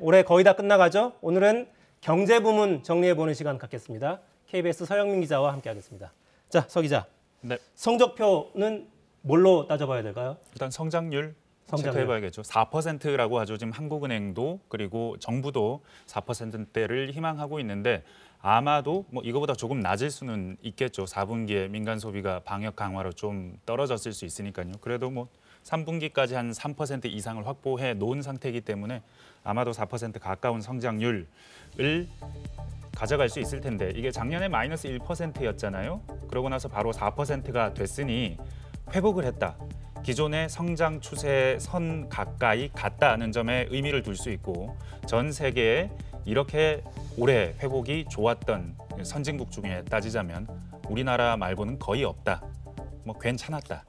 올해 거의 다 끝나가죠. 오늘은 경제 부문 정리해보는 시간 갖겠습니다. KBS 서영민 기자와 함께하겠습니다. 자, 서 기자. 네. 성적표는 뭘로 따져봐야 될까요? 일단 성장률 성장률. 해봐야겠죠. 4%라고 하죠. 지금 한국은행도 그리고 정부도 4%대를 희망하고 있는데 아마도 뭐 이거보다 조금 낮을 수는 있겠죠. 4분기에 민간 소비가 방역 강화로 좀 떨어졌을 수 있으니까요. 그래도 뭐 3분기까지 한 3% 이상을 확보해 놓은 상태이기 때문에 아마도 4% 가까운 성장률을 가져갈 수 있을 텐데 이게 작년에 마이너스 1%였잖아요. 그러고 나서 바로 4%가 됐으니 회복을 했다. 기존의 성장 추세 선 가까이 갔다는 점에 의미를 둘 수 있고 전 세계에 이렇게 올해 회복이 좋았던 선진국 중에 따지자면 우리나라 말고는 거의 없다. 뭐 괜찮았다.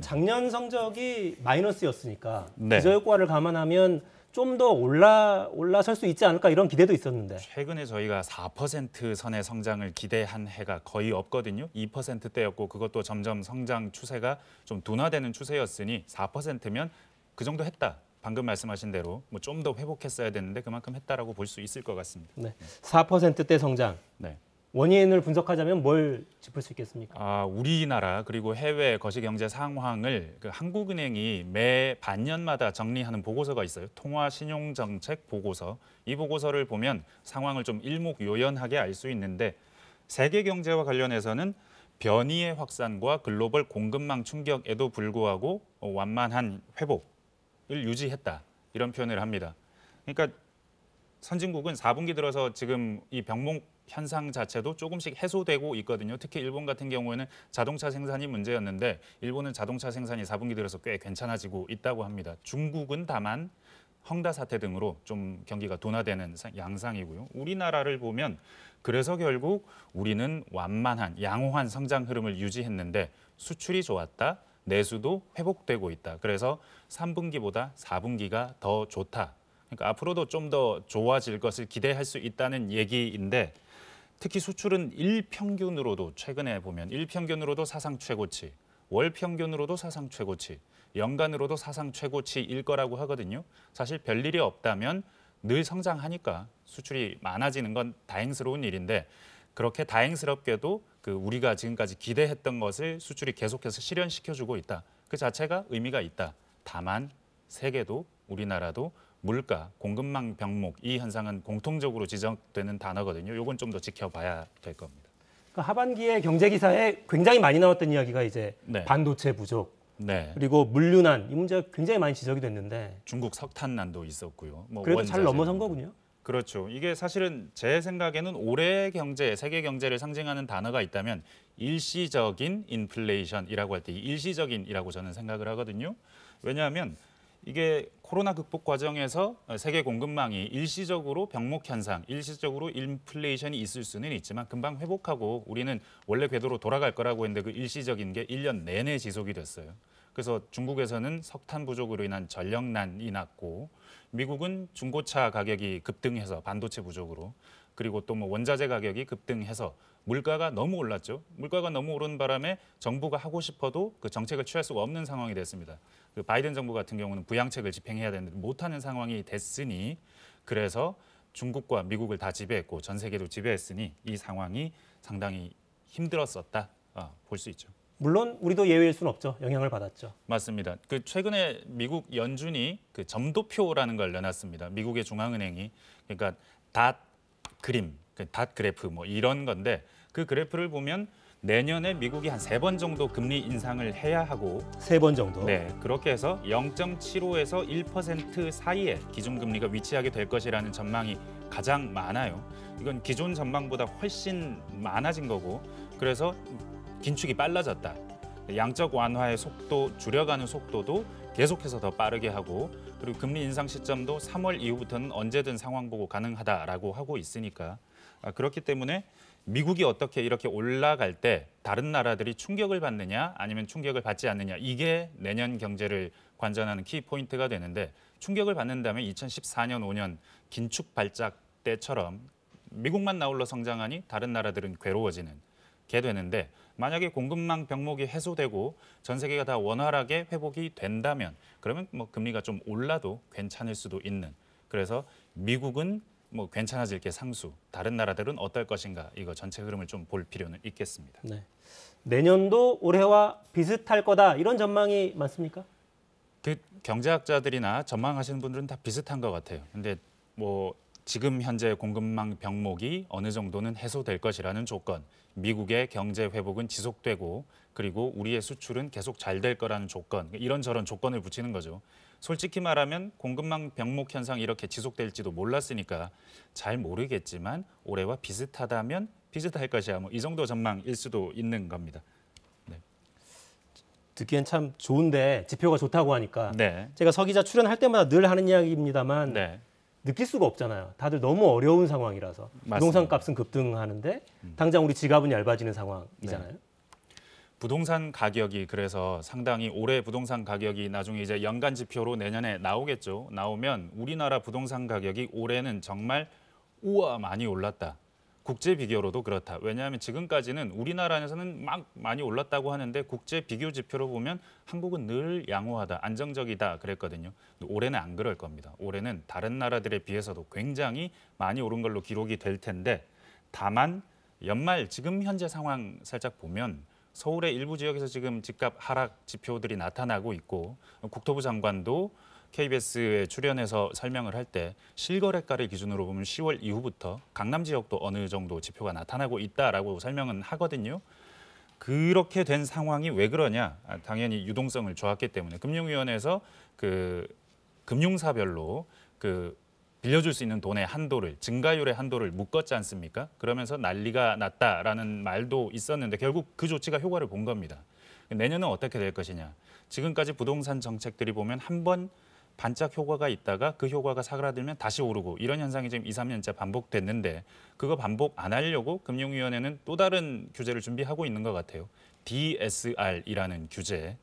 작년 성적이 마이너스였으니까 네. 기저효과를 감안하면 좀 더 올라 올라설 수 있지 않을까 이런 기대도 있었는데 최근에 저희가 4% 선의 성장을 기대한 해가 거의 없거든요. 2%대였고 그것도 점점 성장 추세가 좀 둔화되는 추세였으니 4%면 그 정도 했다. 방금 말씀하신 대로 뭐 좀 더 회복했어야 되는데 그만큼 했다라고 볼 수 있을 것 같습니다. 네. 4%대 성장. 네. 원인을 분석하자면 뭘 짚을 수 있겠습니까? 아, 우리나라 그리고 해외 거시경제 상황을 그 한국은행이 매 반년마다 정리하는 보고서가 있어요. 통화신용정책 보고서. 이 보고서를 보면 상황을 좀 일목요연하게 알 수 있는데 세계 경제와 관련해서는 변이의 확산과 글로벌 공급망 충격에도 불구하고 완만한 회복을 유지했다. 이런 표현을 합니다. 그러니까 선진국은 4분기 들어서 지금 이 병목 현상 자체도 조금씩 해소되고 있거든요. 특히 일본 같은 경우에는 자동차 생산이 문제였는데 일본은 자동차 생산이 4분기 들어서 꽤 괜찮아지고 있다고 합니다. 중국은 다만 헝다 사태 등으로 좀 경기가 둔화되는 양상이고요. 우리나라를 보면 그래서 결국 우리는 완만한 양호한 성장 흐름을 유지했는데 수출이 좋았다. 내수도 회복되고 있다. 그래서 3분기보다 4분기가 더 좋다. 그러니까 앞으로도 좀 더 좋아질 것을 기대할 수 있다는 얘기인데 특히 수출은 일평균으로도 최근에 보면 일평균으로도 사상 최고치, 월 평균으로도 사상 최고치, 연간으로도 사상 최고치일 거라고 하거든요. 사실 별일이 없다면 늘 성장하니까 수출이 많아지는 건 다행스러운 일인데 그렇게 다행스럽게도 그 우리가 지금까지 기대했던 것을 수출이 계속해서 실현시켜주고 있다. 그 자체가 의미가 있다. 다만 세계도 우리나라도 물가, 공급망 병목 이 현상은 공통적으로 지적되는 단어거든요. 요건 좀 더 지켜봐야 될 겁니다. 그러니까 하반기에 경제 기사에 굉장히 많이 나왔던 이야기가 이제 네. 반도체 부족, 네. 그리고 물류난 이 문제가 굉장히 많이 지적이 됐는데 중국 석탄난도 있었고요. 뭐 그래도 원자재. 잘 넘어선 거군요. 그렇죠. 이게 사실은 제 생각에는 올해 경제, 세계 경제를 상징하는 단어가 있다면 일시적인 인플레이션이라고 할때 일시적인이라고 저는 생각을 하거든요. 왜냐하면 이게 코로나 극복 과정에서 세계 공급망이 일시적으로 병목 현상, 일시적으로 인플레이션이 있을 수는 있지만 금방 회복하고 우리는 원래 궤도로 돌아갈 거라고 했는데 그 일시적인 게 1년 내내 지속이 됐어요. 그래서 중국에서는 석탄 부족으로 인한 전력난이 났고 미국은 중고차 가격이 급등해서 반도체 부족으로 그리고 또 뭐 원자재 가격이 급등해서 물가가 너무 올랐죠. 물가가 너무 오른 바람에 정부가 하고 싶어도 그 정책을 취할 수가 없는 상황이 됐습니다. 그 바이든 정부 같은 경우는 부양책을 집행해야 되는데 못하는 상황이 됐으니 그래서 중국과 미국을 다 지배했고 전 세계를 지배했으니 이 상황이 상당히 힘들었었다 아, 볼수 있죠. 물론 우리도 예외일 수는 없죠. 영향을 받았죠. 맞습니다. 그 최근에 미국 연준이 그 점도표라는 걸 내놨습니다. 미국의 중앙은행이 그러니까 닷 그림, 그 닷 그래프 뭐 이런 건데 그 그래프를 보면 내년에 미국이 한 세 번 정도 금리 인상을 해야 하고 세 번 정도. 네, 그렇게 해서 0.75에서 1% 사이에 기준 금리가 위치하게 될 것이라는 전망이 가장 많아요. 이건 기존 전망보다 훨씬 많아진 거고 그래서 긴축이 빨라졌다. 양적 완화의 속도, 줄여가는 속도도 계속해서 더 빠르게 하고 그리고 금리 인상 시점도 3월 이후부터는 언제든 상황 보고 가능하다라고 하고 있으니까 아, 그렇기 때문에 미국이 어떻게 이렇게 올라갈 때 다른 나라들이 충격을 받느냐 아니면 충격을 받지 않느냐 이게 내년 경제를 관전하는 키 포인트가 되는데 충격을 받는다면 2014년 5년 긴축 발작 때처럼 미국만 나홀로 성장하니 다른 나라들은 괴로워지는 게 되는데 만약에 공급망 병목이 해소되고 전 세계가 다 원활하게 회복이 된다면 그러면 뭐 금리가 좀 올라도 괜찮을 수도 있는 그래서 미국은 뭐 괜찮아질 게 상수 다른 나라들은 어떨 것인가 이거 전체 흐름을 좀 볼 필요는 있겠습니다. 네. 내년도 올해와 비슷할 거다 이런 전망이 맞습니까? 그 경제학자들이나 전망하시는 분들은 다 비슷한 것 같아요. 근데 뭐 지금 현재 공급망 병목이 어느 정도는 해소될 것이라는 조건, 미국의 경제 회복은 지속되고 그리고 우리의 수출은 계속 잘 될 거라는 조건, 이런저런 조건을 붙이는 거죠. 솔직히 말하면 공급망 병목 현상 이렇게 지속될지도 몰랐으니까 잘 모르겠지만 올해와 비슷하다면 비슷할 것이야. 뭐이 정도 전망일 수도 있는 겁니다. 네. 듣기엔 참 좋은데 지표가 좋다고 하니까 네. 제가 서 기자 출연할 때마다 늘 하는 이야기입니다만 네. 느낄 수가 없잖아요. 다들 너무 어려운 상황이라서 부동산 값은 급등하는데 음. 당장 우리 지갑은 얇아지는 상황이잖아요. 네. 부동산 가격이 그래서 상당히 올해 부동산 가격이 나중에 이제 연간 지표로 내년에 나오겠죠. 나오면 우리나라 부동산 가격이 올해는 정말 우와 많이 올랐다. 국제 비교로도 그렇다. 왜냐하면 지금까지는 우리나라 안에서는 막 많이 올랐다고 하는데 국제 비교 지표로 보면 한국은 늘 양호하다, 안정적이다 그랬거든요. 올해는 안 그럴 겁니다. 올해는 다른 나라들에 비해서도 굉장히 많이 오른 걸로 기록이 될 텐데 다만 연말 지금 현재 상황 살짝 보면 서울의 일부 지역에서 지금 집값 하락 지표들이 나타나고 있고 국토부 장관도 KBS에 출연해서 설명을 할 때 실거래가를 기준으로 보면 10월 이후부터 강남 지역도 어느 정도 지표가 나타나고 있다라고 설명은 하거든요. 그렇게 된 상황이 왜 그러냐? 아, 당연히 유동성을 줘왔기 때문에 금융위원회에서 그 금융사별로 그 빌려줄 수 있는 돈의 한도를 증가율의 한도를 묶었지 않습니까? 그러면서 난리가 났다라는 말도 있었는데 결국 그 조치가 효과를 본 겁니다. 내년은 어떻게 될 것이냐? 지금까지 부동산 정책들이 보면 한번 반짝 효과가 있다가 그 효과가 사그라들면 다시 오르고 이런 현상이 지금 2, 3년째 반복됐는데 그거 반복 안 하려고 금융위원회는 또 다른 규제를 준비하고 있는 것 같아요. DSR이라는 규제.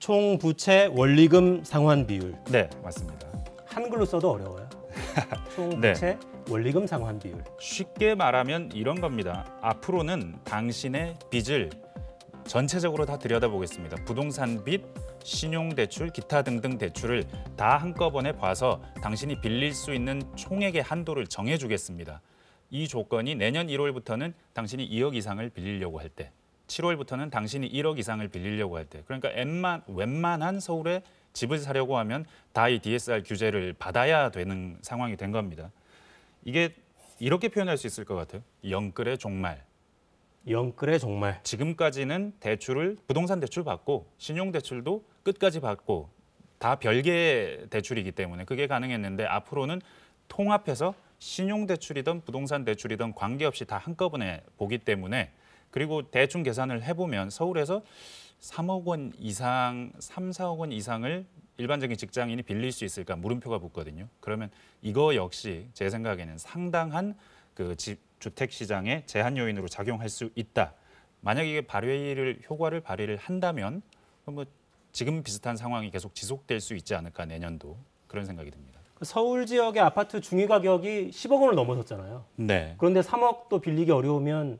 총 부채 원리금 상환 비율. 네, 맞습니다. 한글로 써도 어려워요. 총 네. 부채 네. 원리금 상환 비율. 쉽게 말하면 이런 겁니다. 앞으로는 당신의 빚을 전체적으로 다 들여다보겠습니다. 부동산 빚, 신용대출, 기타 등등 대출을 다 한꺼번에 봐서 당신이 빌릴 수 있는 총액의 한도를 정해주겠습니다. 이 조건이 내년 1월부터는 당신이 2억 이상을 빌리려고 할 때, 7월부터는 당신이 1억 이상을 빌리려고 할 때, 그러니까 웬만, 웬만한 서울에 집을 사려고 하면 다 이 DSR 규제를 받아야 되는 상황이 된 겁니다. 이게 이렇게 표현할 수 있을 것 같아요. 영끌의 종말. 영끌에 정말. 지금까지는 대출을 부동산 대출 받고 신용 대출도 끝까지 받고 다 별개의 대출이기 때문에 그게 가능했는데 앞으로는 통합해서 신용 대출이든 부동산 대출이든 관계없이 다 한꺼번에 보기 때문에 그리고 대충 계산을 해보면 서울에서 3억 원 이상, 3, 4억 원 이상을 일반적인 직장인이 빌릴 수 있을까 물음표가 붙거든요. 그러면 이거 역시 제 생각에는 상당한 그 집, 주택 시장에 제한 요인으로 작용할 수 있다. 만약 이게 발효를 효과를 발휘를 한다면 뭐 지금 비슷한 상황이 계속 지속될 수 있지 않을까 내년도 그런 생각이 듭니다. 그 서울 지역의 아파트 중위 가격이 10억 원을 넘어섰잖아요. 네. 그런데 3억도 빌리기 어려우면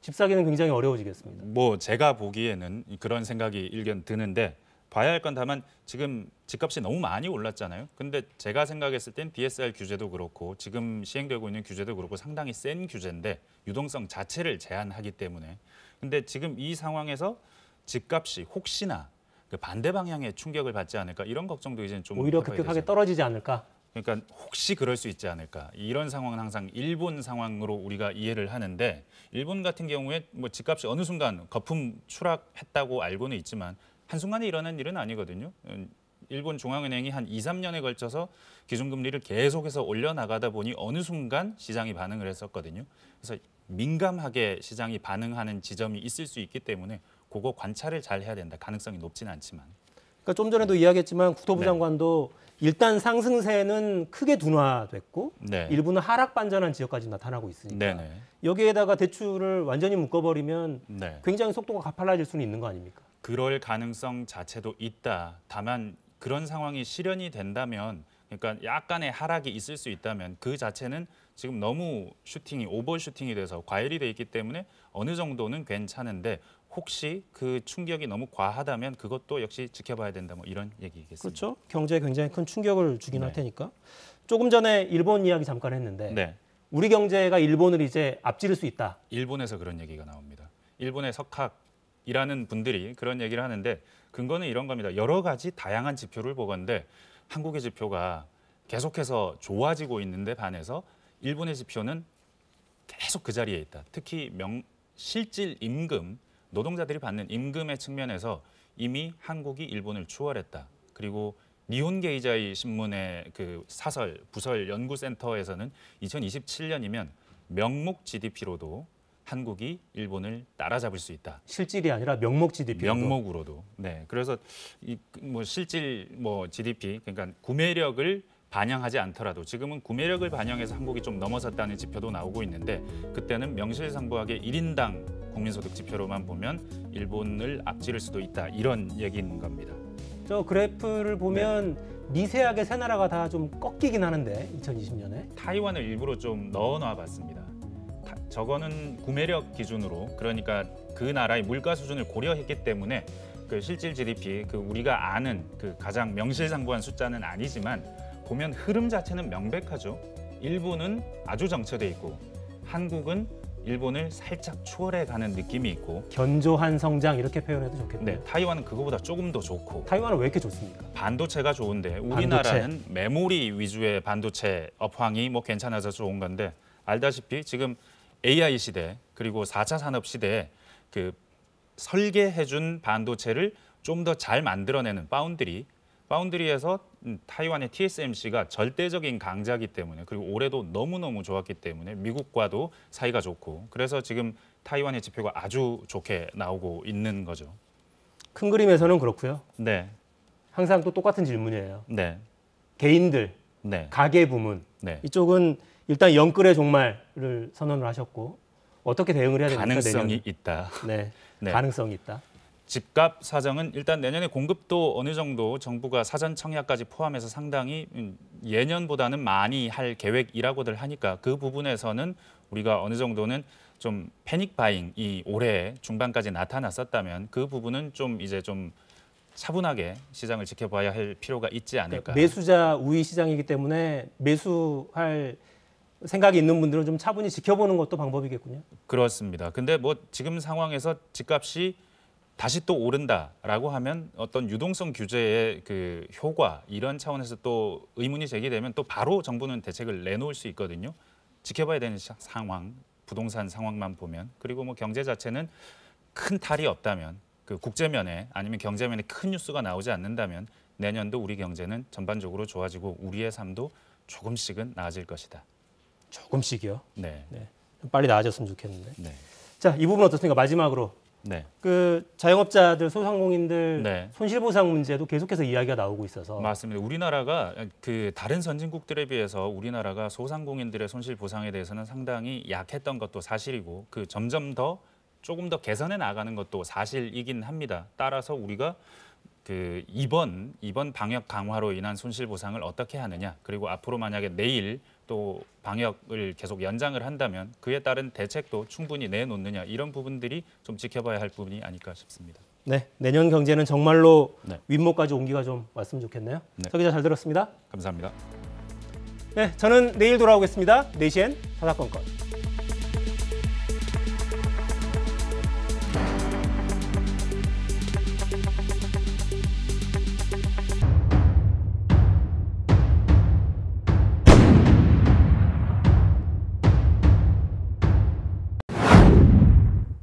집 사기는 굉장히 어려워지겠습니다. 뭐 제가 보기에는 그런 생각이 일견 드는데 봐야 할 건 다만 지금 집값이 너무 많이 올랐잖아요. 근데 제가 생각했을 땐 DSR 규제도 그렇고 지금 시행되고 있는 규제도 그렇고 상당히 센 규제인데 유동성 자체를 제한하기 때문에 근데 지금 이 상황에서 집값이 혹시나 그 반대 방향의 충격을 받지 않을까 이런 걱정도 이제 좀 오히려 급격하게 되잖 떨어지지 않을까. 그러니까 혹시 그럴 수 있지 않을까 이런 상황은 항상 일본 상황으로 우리가 이해를 하는데 일본 같은 경우에 뭐 집값이 어느 순간 거품 추락했다고 알고는 있지만 한순간에 일어난 일은 아니거든요. 음, 일본 중앙은행이 한 2, 3년에 걸쳐서 기준금리를 계속해서 올려나가다 보니 어느 순간 시장이 반응을 했었거든요. 그래서 민감하게 시장이 반응하는 지점이 있을 수 있기 때문에 그거 관찰을 잘 해야 된다. 가능성이 높지는 않지만. 그러니까 좀 전에도 네. 이야기했지만 국토부 네. 장관도 네. 일단 상승세는 크게 둔화됐고 네. 일부는 하락 반전한 지역까지 나타나고 있으니까 여기에다가 대출을 완전히 묶어버리면 네. 굉장히 속도가 가팔라질 수는 있는 거 아닙니까? 그럴 가능성 자체도 있다. 다만 그런 상황이 실현이 된다면 그러니까 약간의 하락이 있을 수 있다면 그 자체는 지금 너무 슈팅이 오버슈팅이 돼서 과열이 돼 있기 때문에 어느 정도는 괜찮은데 혹시 그 충격이 너무 과하다면 그것도 역시 지켜봐야 된다 뭐 이런 얘기겠습니다. 그렇죠. 경제에 굉장히 큰 충격을 주긴 네. 할 테니까. 조금 전에 일본 이야기 잠깐 했는데 네. 우리 경제가 일본을 이제 앞지를 수 있다. 일본에서 그런 얘기가 나옵니다. 일본의 석학 일하는 분들이 그런 얘기를 하는데 근거는 이런 겁니다. 여러 가지 다양한 지표를 보건데 한국의 지표가 계속해서 좋아지고 있는데 반해서 일본의 지표는 계속 그 자리에 있다. 특히 명, 실질 임금, 노동자들이 받는 임금의 측면에서 이미 한국이 일본을 추월했다. 그리고 니혼 게이자이 신문의 그 사설 부설 연구센터에서는 2027년이면 명목 GDP로도 한국이 일본을 따라잡을 수 있다. 실질이 아니라 명목 GDP. 명목으로도. 네. 그래서 이 뭐 실질 뭐 GDP 그러니까 구매력을 반영하지 않더라도 지금은 구매력을 반영해서 한국이 좀 넘어섰다는 지표도 나오고 있는데 그때는 명실상부하게 일인당 국민소득 지표로만 보면 일본을 앞지를 수도 있다 이런 얘기인 겁니다. 저 그래프를 보면 네. 미세하게 세 나라가 다 좀 꺾이긴 하는데 2020년에 타이완을 일부러 좀 넣어놔 봤습니다. 저거는 구매력 기준으로 그러니까 그 나라의 물가 수준을 고려했기 때문에 그 실질 GDP 그 우리가 아는 그 가장 명실상부한 숫자는 아니지만 보면 흐름 자체는 명백하죠. 일본은 아주 정체돼 있고 한국은 일본을 살짝 추월해 가는 느낌이 있고 견조한 성장 이렇게 표현해도 좋겠네요. 네, 타이완은 그거보다 조금 더 좋고 타이완은 왜 이렇게 좋습니까? 반도체가 좋은데 우리나라는 반도체. 메모리 위주의 반도체 업황이 뭐 괜찮아서 좋은 건데 알다시피 지금 AI 시대 그리고 4차 산업 시대에 그 설계해준 반도체를 좀 더 잘 만들어내는 파운드리 파운드리에서 음, 타이완의 TSMC가 절대적인 강자기 때문에 그리고 올해도 너무너무 좋았기 때문에 미국과도 사이가 좋고 그래서 지금 타이완의 지표가 아주 좋게 나오고 있는 거죠. 큰 그림에서는 그렇고요. 네. 항상 또 똑같은 질문이에요. 네. 개인들, 네. 가계 부문. 네. 이쪽은 일단 영끌의 종말을 선언을 하셨고 어떻게 대응을 해야 되는지 가능성이 있다. 네, 네, 가능성이 있다. 집값 사정은 일단 내년에 공급도 어느 정도 정부가 사전 청약까지 포함해서 상당히 음, 예년보다는 많이 할 계획이라고들 하니까 그 부분에서는 우리가 어느 정도는 좀 패닉 바잉이 올해 중반까지 나타났었다면 그 부분은 좀 이제 좀 차분하게 시장을 지켜봐야 할 필요가 있지 그러니까 않을까. 매수자 우위 시장이기 때문에 매수할 생각이 있는 분들은 좀 차분히 지켜보는 것도 방법이겠군요. 그렇습니다. 근데 뭐 지금 상황에서 집값이 다시 또 오른다라고 하면 어떤 유동성 규제의 그 효과 이런 차원에서 또 의문이 제기되면 또 바로 정부는 대책을 내놓을 수 있거든요. 지켜봐야 되는 상황, 부동산 상황만 보면 그리고 뭐 경제 자체는 큰 탈이 없다면 그 국제면에 아니면 경제면에 큰 뉴스가 나오지 않는다면 내년도 우리 경제는 전반적으로 좋아지고 우리의 삶도 조금씩은 나아질 것이다. 조금씩이요. 네. 네. 빨리 나아졌으면 좋겠는데. 네. 자, 이 부분 어떻습니까? 마지막으로. 네. 그 자영업자들, 소상공인들 네. 손실 보상 문제도 계속해서 이야기가 나오고 있어서 맞습니다. 우리나라가 그 다른 선진국들에 비해서 우리나라가 소상공인들의 손실 보상에 대해서는 상당히 약했던 것도 사실이고 그 점점 더 조금 더 개선해 나가는 것도 사실이긴 합니다. 따라서 우리가 그 이번 이번 방역 강화로 인한 손실 보상을 어떻게 하느냐 그리고 앞으로 만약에 내일 또 방역을 계속 연장을 한다면 그에 따른 대책도 충분히 내놓느냐 이런 부분들이 좀 지켜봐야 할 부분이 아닐까 싶습니다. 네, 내년 경제는 정말로 네. 윗모까지 온기가 좀 왔으면 좋겠네요. 네. 서 기자 잘 들었습니다. 감사합니다. 네, 저는 내일 돌아오겠습니다. 4시엔 사사건건.